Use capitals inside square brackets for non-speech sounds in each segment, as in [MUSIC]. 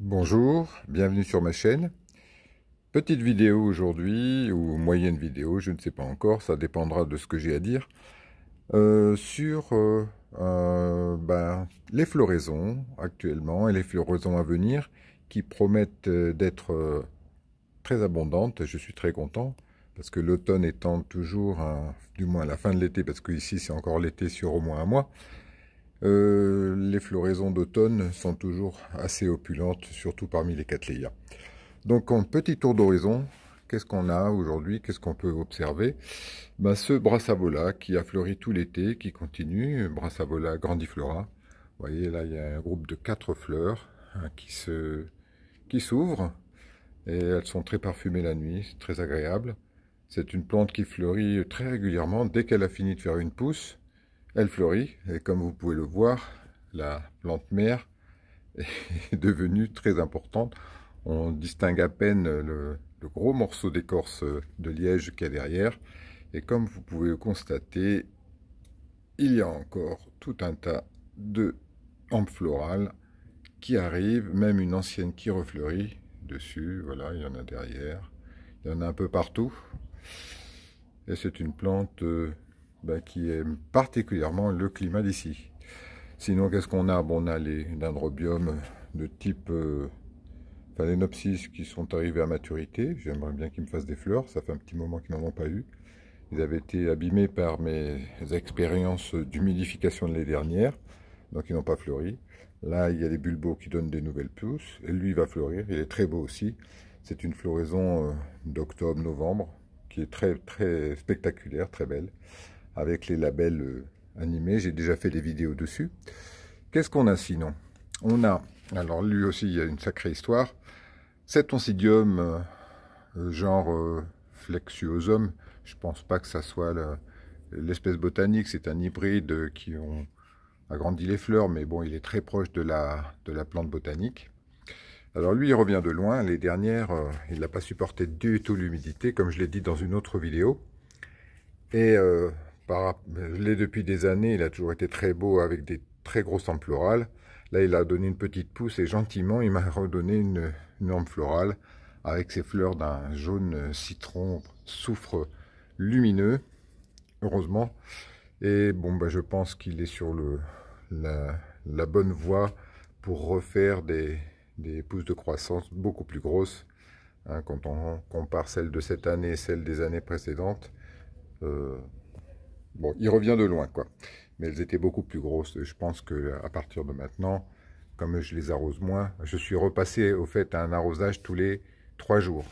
Bonjour, bienvenue sur ma chaîne. Petite vidéo aujourd'hui, ou moyenne vidéo, je ne sais pas encore, ça dépendra de ce que j'ai à dire, euh, sur euh, euh, ben, les floraisons actuellement et les floraisons à venir qui promettent d'être très abondantes. Je suis très content parce que l'automne étant toujours, du moins la fin de l'été, parce qu'ici c'est encore l'été sur au moins un mois, euh, les floraisons d'automne sont toujours assez opulentes, surtout parmi les cattleyas. Donc en petit tour d'horizon, qu'est-ce qu'on a aujourd'hui Qu'est-ce qu'on peut observer ben, Ce Brassavola qui a fleuri tout l'été, qui continue, Brassavola grandiflora. Vous voyez là, il y a un groupe de quatre fleurs hein, qui se qui s'ouvrent et elles sont très parfumées la nuit, très agréable. C'est une plante qui fleurit très régulièrement dès qu'elle a fini de faire une pousse. Elle fleurit et comme vous pouvez le voir, la plante mère [LAUGHS] est devenue très importante. On distingue à peine le, gros morceau d'écorce de liège qu'il y a derrière. Et comme vous pouvez le constater, il y a encore tout un tas de hampes florales qui arrivent, même une ancienne qui refleurit dessus. Voilà, il y en a derrière. Il y en a un peu partout. Et c'est une plante euh, bah, qui aime particulièrement le climat d'ici. Sinon, qu'est-ce qu'on a On a les dendrobiums de type euh, phalaenopsis qui sont arrivés à maturité. J'aimerais bien qu'ils me fassent des fleurs, ça fait un petit moment qu'ils n'en ont pas eu. Ils avaient été abîmés par mes expériences d'humidification de l'année dernière, donc ils n'ont pas fleuri. Là, il y a les bulbos qui donnent des nouvelles pousses, et lui il va fleurir, il est très beau aussi. C'est une floraison euh, d'octobre-novembre qui est très très spectaculaire, très belle avec les labels euh, animés. J'ai déjà fait des vidéos dessus. Qu'est-ce qu'on a sinon On a, alors lui aussi, il y a une sacrée histoire. Cet oncidium euh, euh, genre flexuosum, je pense pas que ça soit l'espèce botanique, c'est un hybride qui ont agrandi les fleurs, mais bon, il est très proche de la, plante botanique. Alors lui, il revient de loin. Les dernières, il n'a pas supporté du tout l'humidité, comme je l'ai dit dans une autre vidéo. Et je l'ai depuis des années, il a toujours été très beau avec des très grosses amples florales. Là, il a donné une petite pousse et gentiment, il m'a [LAUGHS] redonné une, une florale avec ses fleurs d'un jaune euh, citron soufre lumineux, heureusement. Et bon, bah, je pense qu'il est sur la, bonne voie pour refaire des, des, pousses de croissance beaucoup plus grosses. Hein, quand on compare celle de cette année et celle des années précédentes, euh, Bon, il revient de loin, quoi. Mais elles étaient beaucoup plus grosses. Je pense que à partir de maintenant, comme je les arrose moins, je suis repassé au fait à un arrosage tous les trois jours.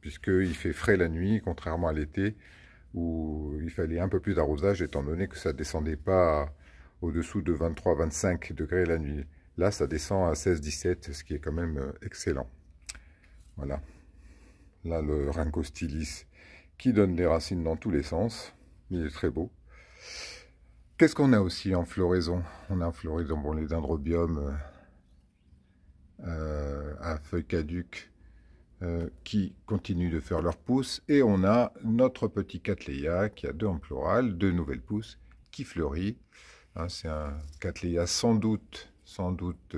Puisqu'il fait frais la nuit, contrairement à l'été, où il fallait un peu plus d'arrosage, étant donné que ça ne descendait pas au-dessous de 23-25 degrés la nuit. Là, ça descend à 16-17, ce qui est quand même euh, excellent. Voilà. Là, le stylis qui donne des racines dans tous les sens. Il est très beau. Qu'est-ce qu'on a aussi en floraison On a en floraison bon, les dendrobiums, euh, euh, à feuilles caduques euh, qui continuent de faire leur pousses. Et on a notre petit Cattleya qui a deux en plural, deux nouvelles pousses qui fleurit. Hein, c'est un Cattleya sans doute, sans doute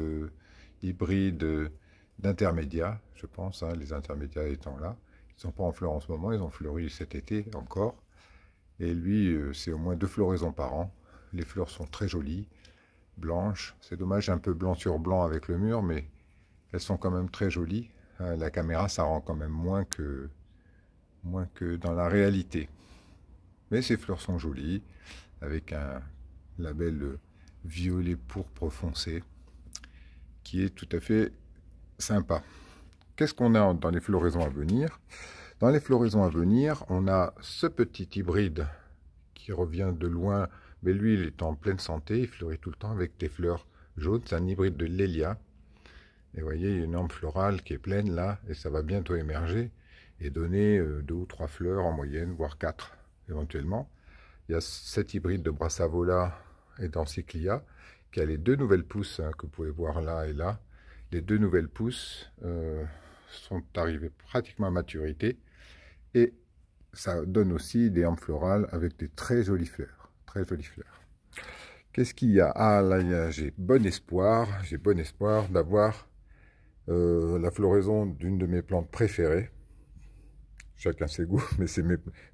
hybride d'intermédiats, je pense, hein, les intermédiats étant là. Ils ne sont pas en fleur en ce moment, ils ont fleuri cet été encore. Et lui, euh, c'est au moins deux floraisons par an. Les fleurs sont très jolies, blanches. C'est dommage, un peu blanc sur blanc avec le mur, mais elles sont quand même très jolies. Euh, la caméra, ça rend quand même moins que, moins que dans la réalité. Mais ces fleurs sont jolies, avec un label euh, violet pourpre foncé, qui est tout à fait sympa. Qu'est-ce qu'on a dans les floraisons à venir dans les floraisons à venir, on a ce petit hybride qui revient de loin, mais lui, il est en pleine santé, il fleurit tout le temps avec des fleurs jaunes. C'est un hybride de Lélia. Et vous voyez, il y a une arme florale qui est pleine là, et ça va bientôt émerger et donner euh, deux ou trois fleurs en moyenne, voire quatre éventuellement. Il y a cet hybride de Brassavola et d'Encyclia qui a les deux nouvelles pousses hein, que vous pouvez voir là et là. Les deux nouvelles pousses euh, sont arrivées pratiquement à maturité et ça donne aussi des hampes florales avec des très jolies fleurs. Très jolies fleurs. Qu'est-ce qu'il y a Ah là, j'ai bon espoir. J'ai bon espoir d'avoir euh, la floraison d'une de mes plantes préférées. Chacun ses goûts, [LAUGHS] mais c'est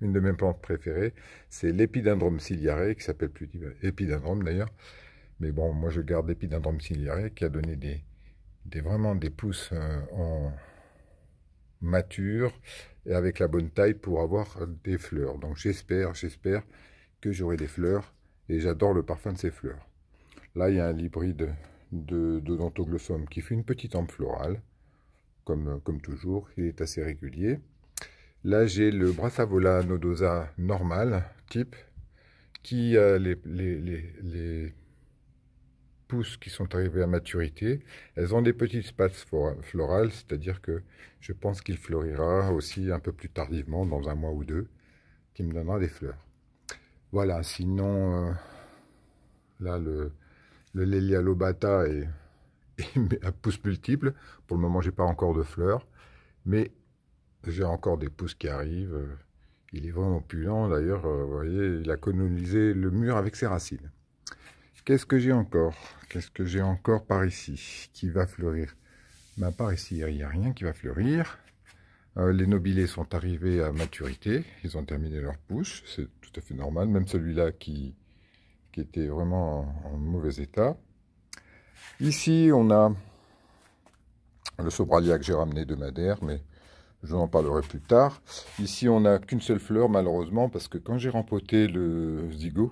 une de mes plantes préférées. C'est l'épidendrome ciliaré, qui s'appelle plus épidendrome d'ailleurs. Mais bon, moi je garde l'épidendrome ciliaré qui a donné des, des vraiment des pousses euh, en, mature et avec la bonne taille pour avoir des fleurs. Donc j'espère, j'espère que j'aurai des fleurs et j'adore le parfum de ces fleurs. Là, il y a un hybride de, de qui fait une petite ampe florale, comme, comme toujours, il est assez régulier. Là, j'ai le Brassavola nodosa normal, type, qui les, les qui sont arrivés à maturité, elles ont des petites spaces florales, c'est-à-dire que je pense qu'il fleurira aussi un peu plus tardivement, dans un mois ou deux, qui me donnera des fleurs. Voilà, sinon, euh, là, le, le Lelia lobata [LAUGHS] est, à pousses multiples. Pour le moment, j'ai pas encore de fleurs, mais j'ai encore des pousses qui arrivent. Il est vraiment opulent, d'ailleurs, euh, vous voyez, il a colonisé le mur avec ses racines. Qu'est-ce que j'ai encore Qu'est-ce que j'ai encore par ici qui va fleurir Ma ben, Par ici, il n'y a rien qui va fleurir. Euh, les nobilés sont arrivés à maturité. Ils ont terminé leur pouche. C'est tout à fait normal. Même celui-là qui, était vraiment en, mauvais état. Ici, on a le sobralia que j'ai ramené de Madère, mais je en parlerai plus tard. Ici, on n'a qu'une seule fleur, malheureusement, parce que quand j'ai rempoté le zigot,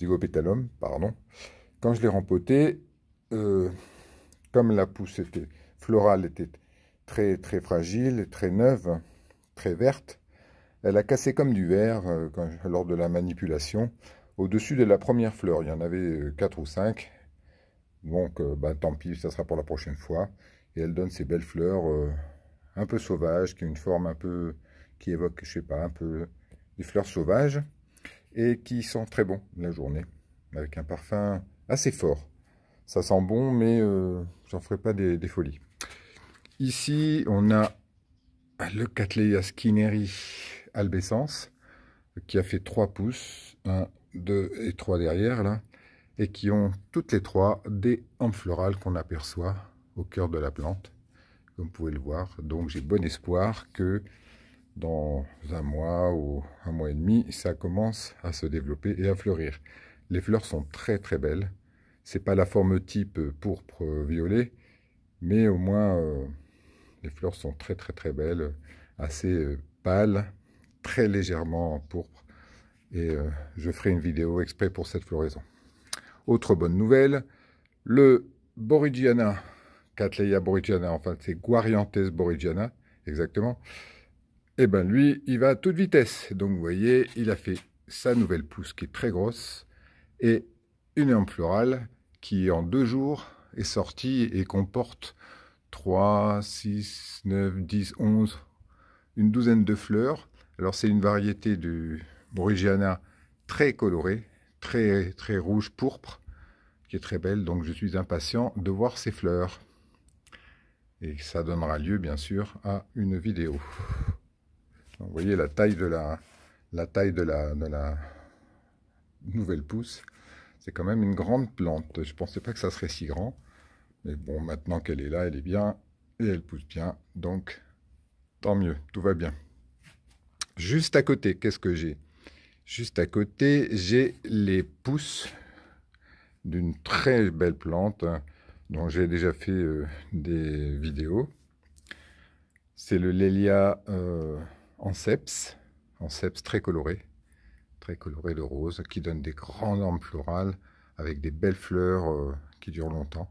zygopétalum, pardon. Quand je l'ai rempoté, euh, comme la pousse était, florale était très, très fragile, très neuve, très verte, elle a cassé comme du verre euh, lors de la manipulation au-dessus de la première fleur. Il y en avait euh, quatre ou cinq, Donc, bah, tant pis, ça sera pour la prochaine fois. Et elle donne ces belles fleurs un peu sauvages, qui ont une forme un peu qui évoque, je sais pas, un peu des fleurs sauvages et qui sent très bon la journée, avec un parfum assez fort. Ça sent bon, mais euh, j'en ferai pas des, folies. Ici, on a le Cattleya Skinneri albescence, qui a fait 3 pouces, 1, 2 et 3 derrière, et qui ont toutes les trois des hampes florales qu'on aperçoit au cœur de la plante, comme vous pouvez le voir. Donc j'ai bon espoir que dans un mois ou un mois et demi, ça commence à se développer et à fleurir. Les fleurs sont très très belles. C'est pas la forme type pourpre violet, mais au moins euh, les fleurs sont très très très belles, assez euh, pâles, très légèrement pourpres. Et euh, je ferai une vidéo exprès pour cette floraison. Autre bonne nouvelle, le Borigiana, Catleya Borigiana, enfin c'est Guariantes Borigiana, exactement. Et eh ben lui, il va à toute vitesse. Donc vous voyez, il a fait sa nouvelle pousse qui est très grosse et une herbe florale qui en deux jours est sortie et comporte 3, 6, 9, 10, 11, une douzaine de fleurs. Alors c'est une variété du Borigiana très colorée, très, très rouge pourpre, qui est très belle, donc je suis impatient de voir ces fleurs. Et ça donnera lieu bien sûr à une vidéo vous voyez la taille de la, la, taille de la, de la nouvelle pousse. C'est quand même une grande plante. Je ne pensais pas que ça serait si grand. Mais bon, maintenant qu'elle est là, elle est bien et elle pousse bien. Donc, tant mieux, tout va bien. Juste à côté, qu'est-ce que j'ai Juste à côté, j'ai les pousses d'une très belle plante hein, dont j'ai déjà fait euh, des vidéos. C'est le Lélia euh, Enceps, très coloré, très coloré de rose, qui donne des grandes hampes florales avec des belles fleurs euh, qui durent longtemps.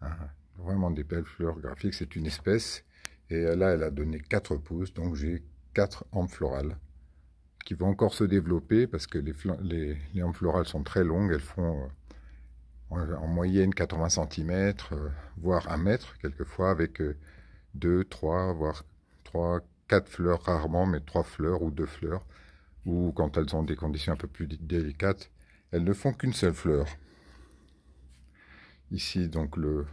Hein. vraiment des belles fleurs graphiques, c'est une espèce. Et là, elle a donné 4 pouces, donc j'ai 4 ampes florales qui vont encore se développer parce que les, les, florales sont très longues, elles font euh, en, moyenne 80 cm, euh, voire 1 mètre quelquefois, avec 2, 3, voire 3, quatre fleurs rarement, mais trois fleurs ou deux fleurs, ou quand elles ont des conditions un peu plus délicates, elles ne font qu'une seule fleur. Ici, donc, le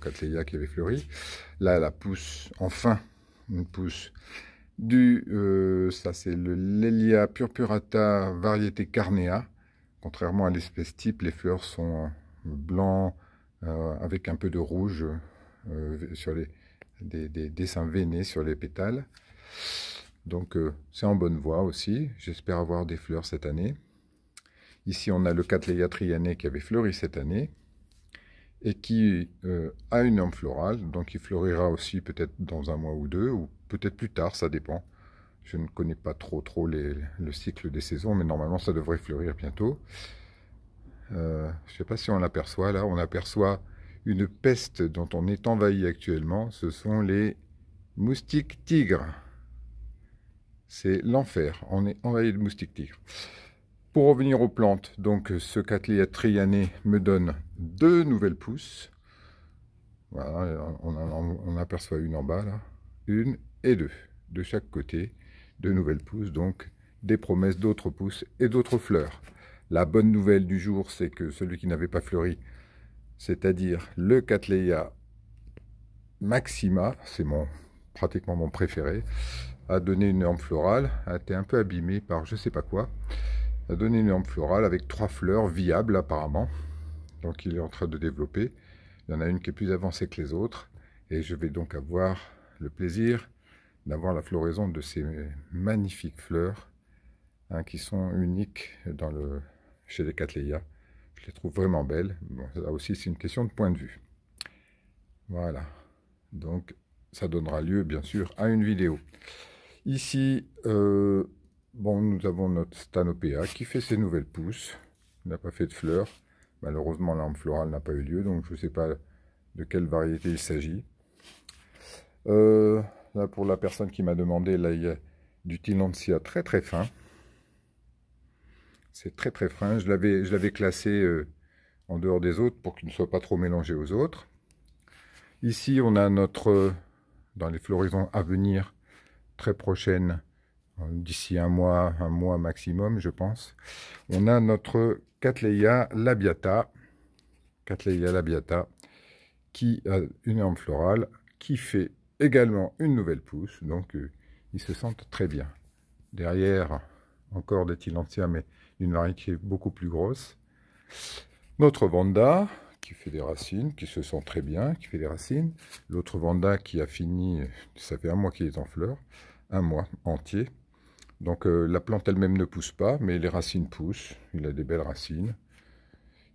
cattleya qui avait fleuri. Là, la pousse, enfin, une pousse du, euh, ça c'est le Lelia purpurata variété carnea. Contrairement à l'espèce type, les fleurs sont blancs euh, avec un peu de rouge euh, sur les, des, dessins veinés sur les pétales. Donc euh, c'est en bonne voie aussi. J'espère avoir des fleurs cette année. Ici on a le Cattleya trianée qui avait fleuri cette année et qui euh, a une homme florale. Donc il fleurira aussi peut-être dans un mois ou deux ou peut-être plus tard, ça dépend. Je ne connais pas trop trop le cycle des saisons, mais normalement ça devrait fleurir bientôt. Euh, je ne sais pas si on l'aperçoit là. On aperçoit une peste dont on est envahi actuellement, ce sont les moustiques tigres. C'est l'enfer, on est envahi de moustiques tigres. Pour revenir aux plantes, donc ce Cattleya triané me donne deux nouvelles pousses. Voilà, on, on aperçoit une en bas là, une et deux, de chaque côté, deux nouvelles pousses, donc des promesses d'autres pousses et d'autres fleurs. La bonne nouvelle du jour, c'est que celui qui n'avait pas fleuri c'est-à-dire le Cattleya maxima, c'est mon, pratiquement mon préféré, a donné une herbe florale, a été un peu abîmée par je sais pas quoi, a donné une herbe florale avec trois fleurs viables apparemment, donc il est en train de développer, il y en a une qui est plus avancée que les autres, et je vais donc avoir le plaisir d'avoir la floraison de ces magnifiques fleurs hein, qui sont uniques dans le, chez les Cattleya je les trouve vraiment belles. Bon, là aussi, c'est une question de point de vue. Voilà. Donc, ça donnera lieu, bien sûr, à une vidéo. Ici, euh, bon, nous avons notre Stanopea qui fait ses nouvelles pousses. Il n'a pas fait de fleurs. Malheureusement, l'arme florale n'a pas eu lieu, donc je ne sais pas de quelle variété il s'agit. Euh, là, pour la personne qui m'a demandé, là, il y a du Tinantia très très fin. C'est très très fin. Je l'avais classé euh, en dehors des autres pour qu'il ne soit pas trop mélangé aux autres. Ici, on a notre, euh, dans les floraisons à venir, très prochaines, euh, d'ici un mois, un mois maximum, je pense, on a notre Cattleya labiata, Cattleya labiata, qui a une arme florale, qui fait également une nouvelle pousse, donc ils se sentent très bien. Derrière, encore des tilantias, mais une est beaucoup plus grosse. Notre Vanda, qui fait des racines, qui se sent très bien, qui fait des racines. L'autre Vanda qui a fini, ça fait un mois qu'il est en fleur, un mois entier. Donc euh, la plante elle-même ne pousse pas, mais les racines poussent. Il a des belles racines.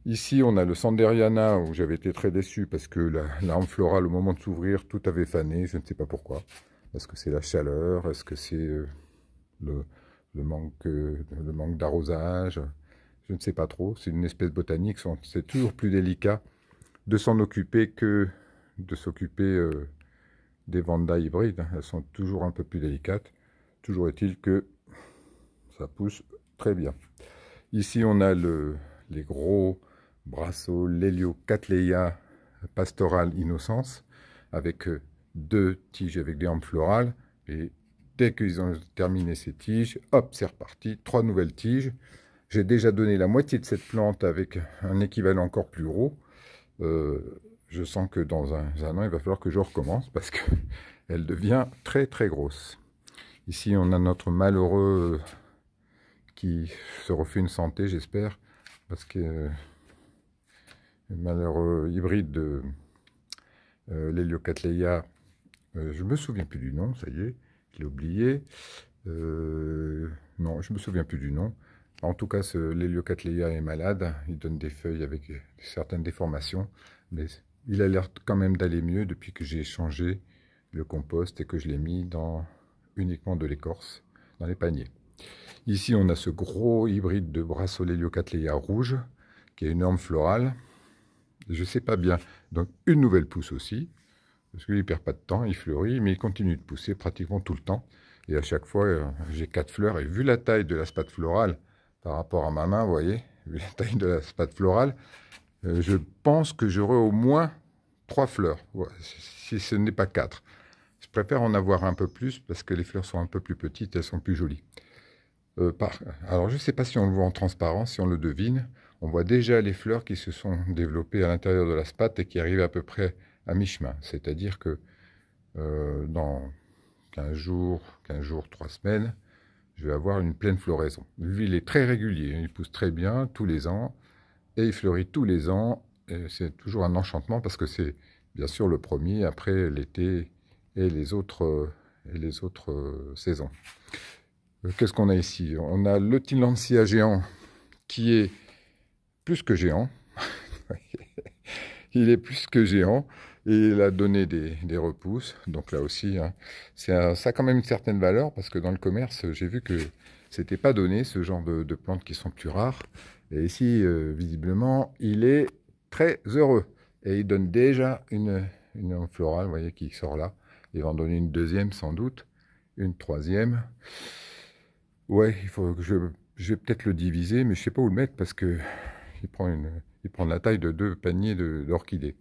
Ici, on a le Sanderiana, où j'avais été très déçu parce que l'arme florale, au moment de s'ouvrir, tout avait fané. Je ne sais pas pourquoi. Est-ce que c'est la chaleur Est-ce que c'est euh, le, le manque, euh, le manque d'arrosage, je ne sais pas trop. C'est une espèce botanique, c'est toujours plus délicat de s'en occuper que de s'occuper euh, des vandas hybrides. Elles sont toujours un peu plus délicates. Toujours est-il que ça pousse très bien. Ici, on a le, les gros brasseaux, l'héliocattleya pastoral innocence, avec euh, deux tiges avec des rampes florales et Dès qu'ils ont terminé ces tiges, hop, c'est reparti. Trois nouvelles tiges. J'ai déjà donné la moitié de cette plante avec un équivalent encore plus gros. Euh, je sens que dans un, an, il va falloir que je recommence [LAUGHS] parce qu'elle devient très très grosse. Ici, on a notre malheureux qui se refait une santé, j'espère, parce que le euh, malheureux hybride de euh, je ne euh, je me souviens plus du nom, ça y est, oublié. Euh, non, je me souviens plus du nom. En tout cas, l'héliocatléa est malade. Il donne des feuilles avec euh, certaines déformations. Mais il a l'air quand même d'aller mieux depuis que j'ai changé le compost et que je l'ai mis dans uniquement de l'écorce, dans les paniers. Ici, on a ce gros hybride de Brassoléliocathléa rouge, qui est une norme florale. Je sais pas bien. Donc, une nouvelle pousse aussi parce qu'il ne perd pas de temps, il fleurit, mais il continue de pousser pratiquement tout le temps. Et à chaque fois, euh, j'ai quatre fleurs, et vu la taille de la spate florale par rapport à ma main, vous voyez, [LAUGHS] vu la taille de la spate florale, euh, je pense que j'aurai au moins trois fleurs, si ce n'est pas quatre. Je préfère en avoir un peu plus, parce que les fleurs sont un peu plus petites, elles sont plus jolies. Euh, alors, je ne sais pas si on le voit en transparence, si on le devine, on voit déjà les fleurs qui se sont développées à l'intérieur de la spate et qui arrivent à peu près à mi-chemin. C'est-à-dire que euh, dans 15 jours, 15 jours, 3 semaines, je vais avoir une pleine floraison. Lui, il est très régulier, il pousse très bien tous les ans, et il fleurit tous les ans. C'est toujours un enchantement parce que c'est bien sûr le premier après l'été et les autres, et les autres saisons. Euh, qu'est-ce qu'on a ici On a le Tillandsia géant qui est plus que géant. [LAUGHS] il est plus que géant il a donné des, repousses. Donc là aussi, hein. ça a quand même une certaine valeur parce que dans le commerce, j'ai vu que c'était pas donné ce genre de, plantes qui sont plus rares. Et ici, euh, visiblement, il est très heureux. Et il donne déjà une, une florale, vous voyez, qui sort là. Il va en donner une deuxième sans doute, une troisième. Ouais, il faut que je, je vais peut-être le diviser, mais je sais pas où le mettre parce qu'il il prend, il prend la taille de deux paniers d'orchidées.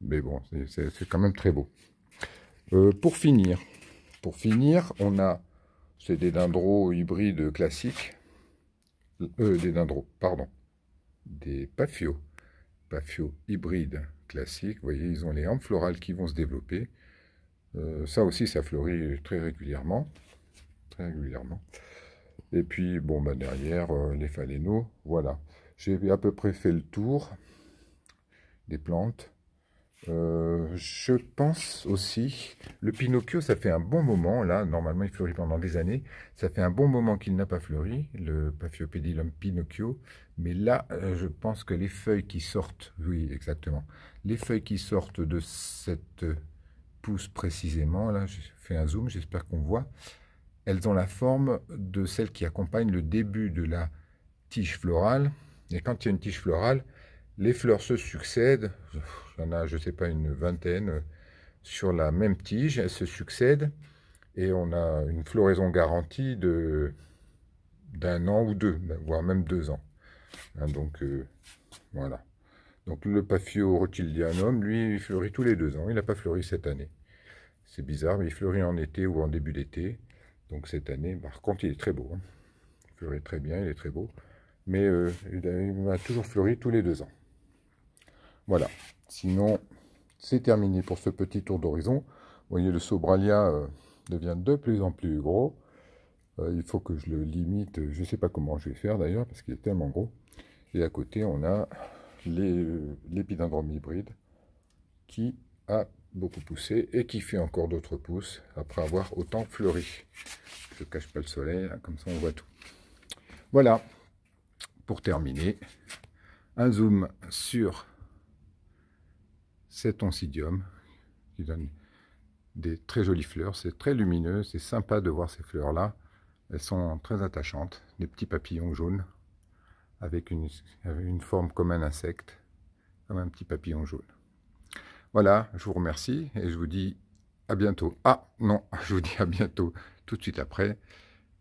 Mais bon, c'est quand même très beau. Euh, pour finir, pour finir, on a, ces des dindros hybrides classiques, euh, des dindros, pardon, des paphio Paphios hybrides classiques. Vous voyez, ils ont les hampes florales qui vont se développer. Euh, ça aussi, ça fleurit très régulièrement, très régulièrement. Et puis, bon, bah, derrière, les phalénos, voilà. J'ai à peu près fait le tour des plantes. Euh, je pense aussi, le Pinocchio, ça fait un bon moment, là, normalement il fleurit pendant des années, ça fait un bon moment qu'il n'a pas fleuri, le Paphiopédilum Pinocchio, mais là, euh, je pense que les feuilles qui sortent, oui, exactement, les feuilles qui sortent de cette pousse précisément, là, je fais un zoom, j'espère qu'on voit, elles ont la forme de celles qui accompagnent le début de la tige florale, et quand il y a une tige florale, les fleurs se succèdent, il y en a, je ne sais pas, une vingtaine sur la même tige, elles se succèdent et on a une floraison garantie de d'un an ou deux, voire même deux ans. Hein, donc euh, voilà. Donc le paphio rotildianum, lui, il fleurit tous les deux ans. Il n'a pas fleuri cette année. C'est bizarre, mais il fleurit en été ou en début d'été. Donc cette année, par contre, il est très beau. Hein. Il fleurit très bien, il est très beau. Mais euh, il a toujours fleuri tous les deux ans. Voilà. Sinon, c'est terminé pour ce petit tour d'horizon. Vous voyez, le Sobralia euh, devient de plus en plus gros. Euh, il faut que je le limite, je ne sais pas comment je vais faire d'ailleurs, parce qu'il est tellement gros. Et à côté, on a euh, l'épidendrome hybride qui a beaucoup poussé et qui fait encore d'autres pousses après avoir autant fleuri. Je ne cache pas le soleil, hein, comme ça on voit tout. Voilà, pour terminer, un zoom sur cet oncidium qui donne des très jolies fleurs. C'est très lumineux, c'est sympa de voir ces fleurs-là. Elles sont très attachantes, des petits papillons jaunes avec une, forme comme un insecte, comme un petit papillon jaune. Voilà, je vous remercie et je vous dis à bientôt. Ah non, [LAUGHS] je vous dis à bientôt tout de suite après.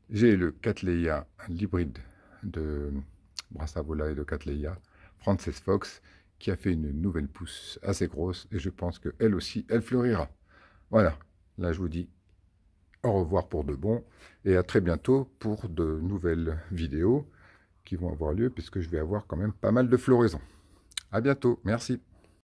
J'ai le Cattleya, l'hybride de Brassavola et de Cattleya, Frances Fox, a fait une nouvelle pousse assez grosse, et je pense que elle aussi, elle fleurira. Voilà, là je vous dis au revoir pour de bon, et à très bientôt pour de nouvelles vidéos qui vont avoir lieu, puisque je vais avoir quand même pas mal de floraison. À bientôt, merci.